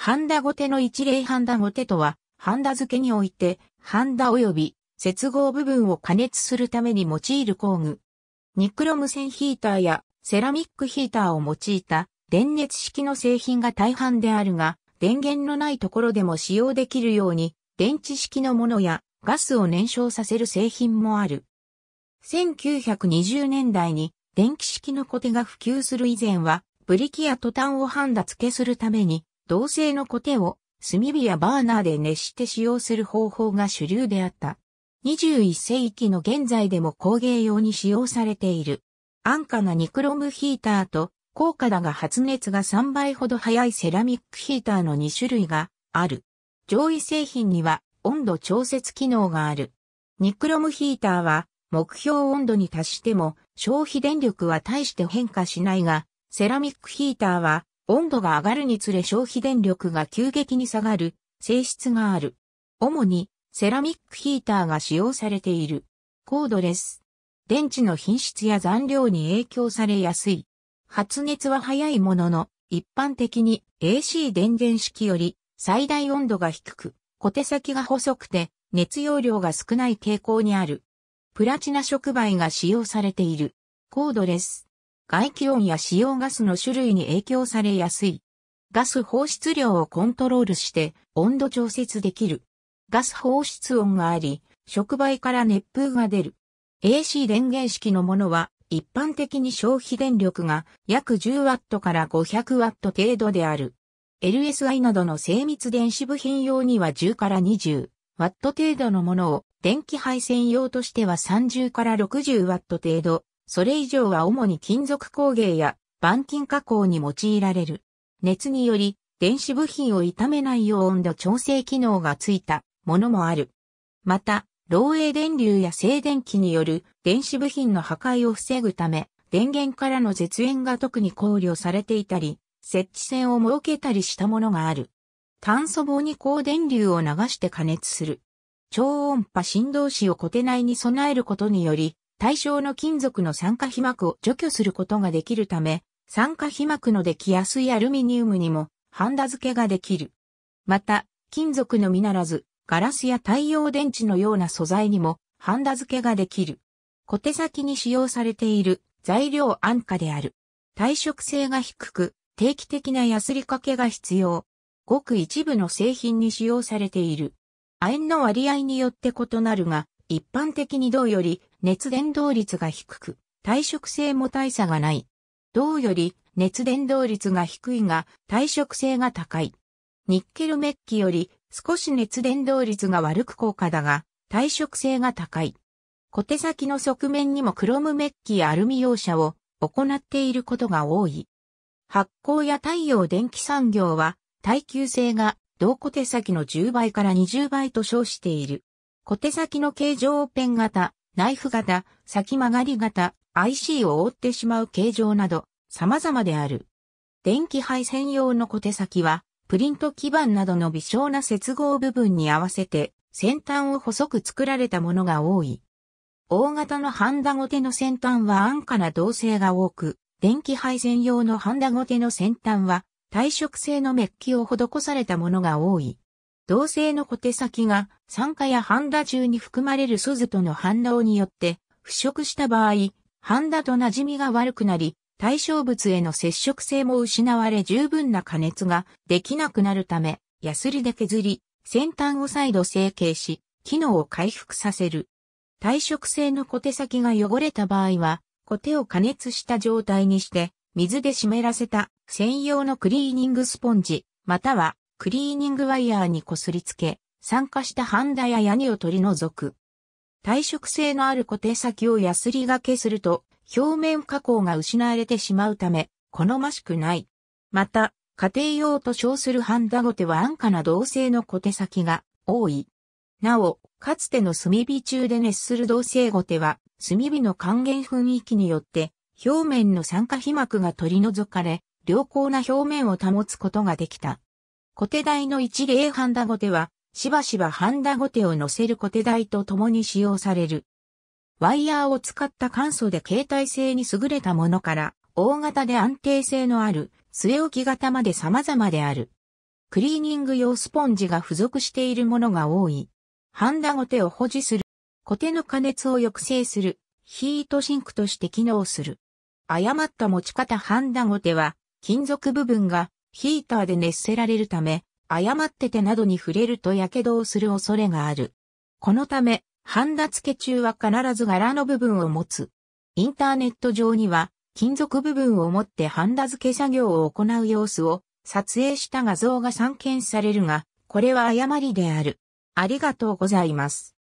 ハンダゴテの一例ハンダゴテとは、ハンダ付けにおいて、ハンダ及び接合部分を加熱するために用いる工具。ニクロム線ヒーターやセラミックヒーターを用いた電熱式の製品が大半であるが、電源のないところでも使用できるように、電池式のものやガスを燃焼させる製品もある。1920年代に電気式のコテが普及する以前は、ブリキやトタンをハンダ付けするために銅製のコテを炭火やバーナーで熱して使用する方法が主流であった。21世紀の現在でも工芸用に使用されている。安価なニクロムヒーターと高価だが発熱が3倍ほど早いセラミックヒーターの2種類がある。上位製品には温度調節機能がある。ニクロムヒーターは目標温度に達しても消費電力は大して変化しないが、セラミックヒーターは温度が上がるにつれ消費電力が急激に下がる性質がある。主にセラミックヒーターが使用されている。コードレス。電池の品質や残量に影響されやすい。発熱は早いものの、一般的に AC 電源式より最大温度が低く、小手先が細くて熱容量が少ない傾向にある。プラチナ触媒が使用されている。コードレス。外気温や使用ガスの種類に影響されやすい。ガス放出量をコントロールして温度調節できる。ガス放出音があり、触媒から熱風が出る。AC 電源式のものは一般的に消費電力が約 10W から 500W 程度である。LSI などの精密電子部品用には10から 20W 程度のものを電気配線用としては30から 60W 程度それ以上は主に金属工芸や板金加工に用いられる。熱により電子部品を傷めないよう温度調整機能がついたものもある。また、漏洩電流や静電気による電子部品の破壊を防ぐため、電源からの絶縁が特に考慮されていたり、設置線を設けたりしたものがある。炭素棒に高電流を流して加熱する。超音波振動子をコテ内に備えることにより、対象の金属の酸化皮膜を除去することができるため、酸化皮膜のできやすいアルミニウムにもハンダ付けができる。また、金属のみならず、ガラスや太陽電池のような素材にもハンダ付けができる。小手先に使用されている材料安価である。耐食性が低く、定期的なヤスリかけが必要。ごく一部の製品に使用されている。亜鉛の割合によって異なるが、一般的に銅より熱伝導率が低く、耐食性も大差がない。銅より熱伝導率が低いが耐食性が高い。ニッケルメッキより少し熱伝導率が悪く高価だが耐食性が高い。小手先の側面にもクロムメッキやアルミ用車を行っていることが多い。発酵や太陽電気産業は耐久性が同小手先の10倍から20倍と称している。小手先の形状ペン型、ナイフ型、先曲がり型、IC を覆ってしまう形状など、様々である。電気配線用の小手先は、プリント基板などの微小な接合部分に合わせて、先端を細く作られたものが多い。大型のハンダゴテの先端は安価な銅製が多く、電気配線用のハンダゴテの先端は、耐食性のメッキを施されたものが多い。同性の小手先が酸化やハンダ中に含まれる素図との反応によって腐食した場合、ハンダと馴染みが悪くなり、対象物への接触性も失われ十分な加熱ができなくなるため、ヤスリで削り、先端を再度成形し、機能を回復させる。耐食性の小手先が汚れた場合は、小手を加熱した状態にして、水で湿らせた専用のクリーニングスポンジ、またはクリーニングワイヤーにこすりつけ、酸化したハンダやヤニを取り除く。耐食性のある固定先をヤスリがけすると、表面加工が失われてしまうため、好ましくない。また、家庭用と称するハンダご手は安価な銅製の小手先が多い。なお、かつての炭火中で熱する銅製ご手は、炭火の還元雰囲気によって、表面の酸化皮膜が取り除かれ、良好な表面を保つことができた。小手台の一例ハンダゴテは、しばしばハンダゴテを乗せる小手台と共に使用される。ワイヤーを使った簡素で携帯性に優れたものから、大型で安定性のある、据え置き型まで様々である。クリーニング用スポンジが付属しているものが多い。ハンダゴテを保持する。コテの加熱を抑制する。ヒートシンクとして機能する。誤った持ち方ハンダゴテは、金属部分がヒーターで熱せられるため、誤って手などに触れると火傷をする恐れがある。このため、ハンダ付け中は必ず柄の部分を持つ。インターネット上には、金属部分を持ってハンダ付け作業を行う様子を撮影した画像が散見されるが、これは誤りである。ありがとうございます。